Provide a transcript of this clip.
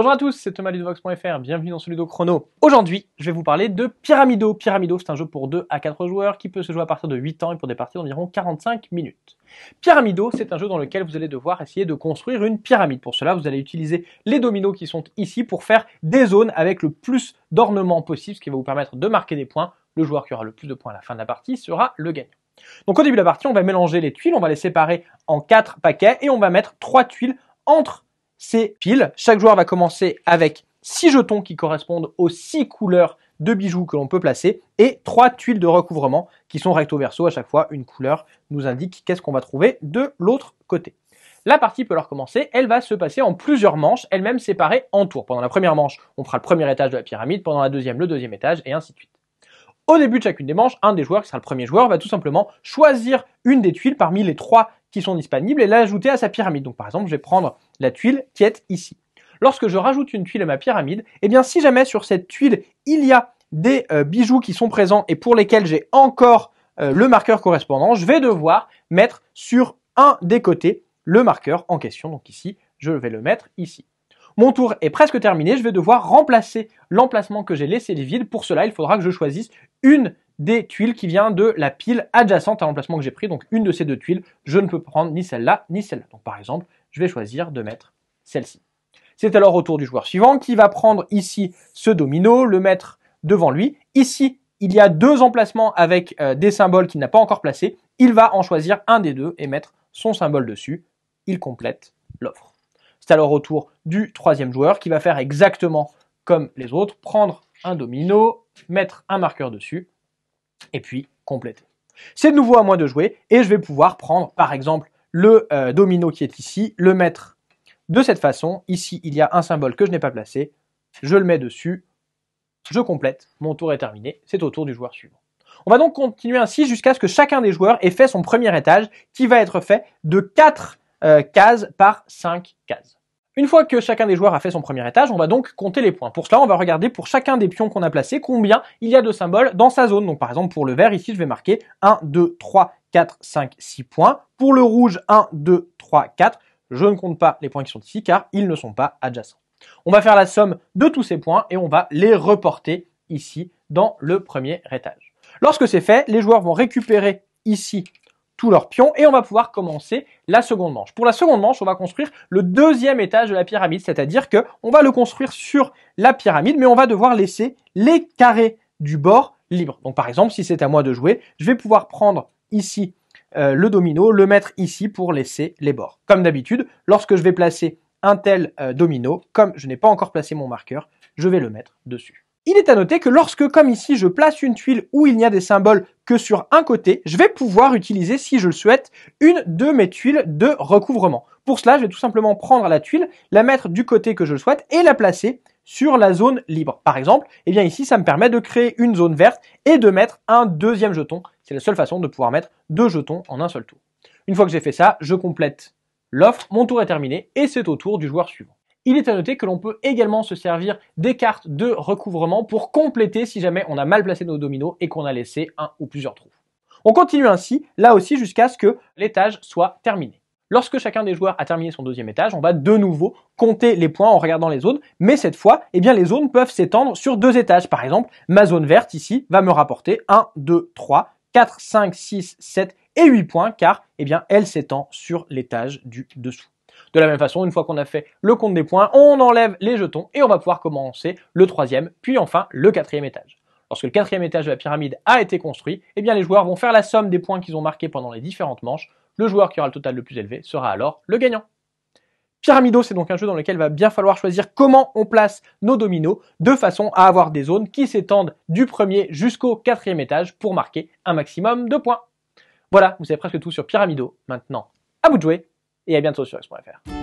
Bonjour à tous, c'est Thomas Ludovox.fr, bienvenue dans ce Chrono. Aujourd'hui, je vais vous parler de Pyramido. Pyramido, c'est un jeu pour 2 à 4 joueurs qui peut se jouer à partir de 8 ans et pour des parties d'environ 45 minutes. Pyramido, c'est un jeu dans lequel vous allez devoir essayer de construire une pyramide. Pour cela, vous allez utiliser les dominos qui sont ici pour faire des zones avec le plus d'ornements possible, ce qui va vous permettre de marquer des points. Le joueur qui aura le plus de points à la fin de la partie sera le gagnant. Donc au début de la partie, on va mélanger les tuiles, on va les séparer en 4 paquets et on va mettre 3 tuiles entre c'est pile. Chaque joueur va commencer avec 6 jetons qui correspondent aux 6 couleurs de bijoux que l'on peut placer et 3 tuiles de recouvrement qui sont recto verso à chaque fois. Une couleur nous indique qu'est-ce qu'on va trouver de l'autre côté. La partie peut alors commencer, elle va se passer en plusieurs manches, elle-même séparées en tours. Pendant la première manche, on fera le premier étage de la pyramide, pendant la deuxième, le deuxième étage, et ainsi de suite. Au début de chacune des manches, un des joueurs, qui sera le premier joueur, va tout simplement choisir une des tuiles parmi les trois qui sont disponibles et l'ajouter à sa pyramide. Donc par exemple, je vais prendre la tuile qui est ici. Lorsque je rajoute une tuile à ma pyramide, eh bien si jamais sur cette tuile il y a des euh, bijoux qui sont présents et pour lesquels j'ai encore euh, le marqueur correspondant, je vais devoir mettre sur un des côtés le marqueur en question. Donc ici, je vais le mettre ici. Mon tour est presque terminé, je vais devoir remplacer l'emplacement que j'ai laissé vide. Pour cela, il faudra que je choisisse une des tuiles qui vient de la pile adjacente à l'emplacement que j'ai pris. Donc une de ces deux tuiles, je ne peux prendre ni celle-là, ni celle-là. Donc par exemple, je vais choisir de mettre celle-ci. C'est alors au tour du joueur suivant qui va prendre ici ce domino, le mettre devant lui. Ici, il y a deux emplacements avec euh, des symboles qu'il n'a pas encore placés. Il va en choisir un des deux et mettre son symbole dessus. Il complète l'offre. C'est alors au tour du troisième joueur qui va faire exactement comme les autres, prendre un domino, mettre un marqueur dessus, et puis compléter. C'est de nouveau à moi de jouer, et je vais pouvoir prendre par exemple le euh, domino qui est ici, le mettre de cette façon. Ici, il y a un symbole que je n'ai pas placé, je le mets dessus, je complète, mon tour est terminé, c'est au tour du joueur suivant. On va donc continuer ainsi jusqu'à ce que chacun des joueurs ait fait son premier étage, qui va être fait de 4 euh, case cases par 5 cases. Une fois que chacun des joueurs a fait son premier étage, on va donc compter les points. Pour cela, on va regarder pour chacun des pions qu'on a placés combien il y a de symboles dans sa zone. Donc par exemple pour le vert, ici je vais marquer 1, 2, 3, 4, 5, 6 points. Pour le rouge, 1, 2, 3, 4. Je ne compte pas les points qui sont ici car ils ne sont pas adjacents. On va faire la somme de tous ces points et on va les reporter ici dans le premier étage. Lorsque c'est fait, les joueurs vont récupérer ici leurs pions et on va pouvoir commencer la seconde manche. Pour la seconde manche, on va construire le deuxième étage de la pyramide, c'est-à-dire que on va le construire sur la pyramide, mais on va devoir laisser les carrés du bord libres. Donc par exemple, si c'est à moi de jouer, je vais pouvoir prendre ici euh, le domino, le mettre ici pour laisser les bords. Comme d'habitude, lorsque je vais placer un tel euh, domino, comme je n'ai pas encore placé mon marqueur, je vais le mettre dessus. Il est à noter que lorsque, comme ici, je place une tuile où il n'y a des symboles que sur un côté, je vais pouvoir utiliser, si je le souhaite, une de mes tuiles de recouvrement. Pour cela, je vais tout simplement prendre la tuile, la mettre du côté que je le souhaite et la placer sur la zone libre. Par exemple, eh bien ici, ça me permet de créer une zone verte et de mettre un deuxième jeton. C'est la seule façon de pouvoir mettre deux jetons en un seul tour. Une fois que j'ai fait ça, je complète l'offre, mon tour est terminé et c'est au tour du joueur suivant. Il est à noter que l'on peut également se servir des cartes de recouvrement pour compléter si jamais on a mal placé nos dominos et qu'on a laissé un ou plusieurs trous. On continue ainsi, là aussi, jusqu'à ce que l'étage soit terminé. Lorsque chacun des joueurs a terminé son deuxième étage, on va de nouveau compter les points en regardant les zones, mais cette fois, eh bien, les zones peuvent s'étendre sur deux étages. Par exemple, ma zone verte ici va me rapporter 1, 2, 3, 4, 5, 6, 7 et 8 points, car eh bien, elle s'étend sur l'étage du dessous. De la même façon, une fois qu'on a fait le compte des points, on enlève les jetons et on va pouvoir commencer le troisième, puis enfin le quatrième étage. Lorsque le quatrième étage de la pyramide a été construit, eh bien les joueurs vont faire la somme des points qu'ils ont marqués pendant les différentes manches. Le joueur qui aura le total le plus élevé sera alors le gagnant. Pyramido, c'est donc un jeu dans lequel va bien falloir choisir comment on place nos dominos de façon à avoir des zones qui s'étendent du premier jusqu'au quatrième étage pour marquer un maximum de points. Voilà, vous savez presque tout sur Pyramido. Maintenant, à vous de jouer et à bientôt sur X.fr.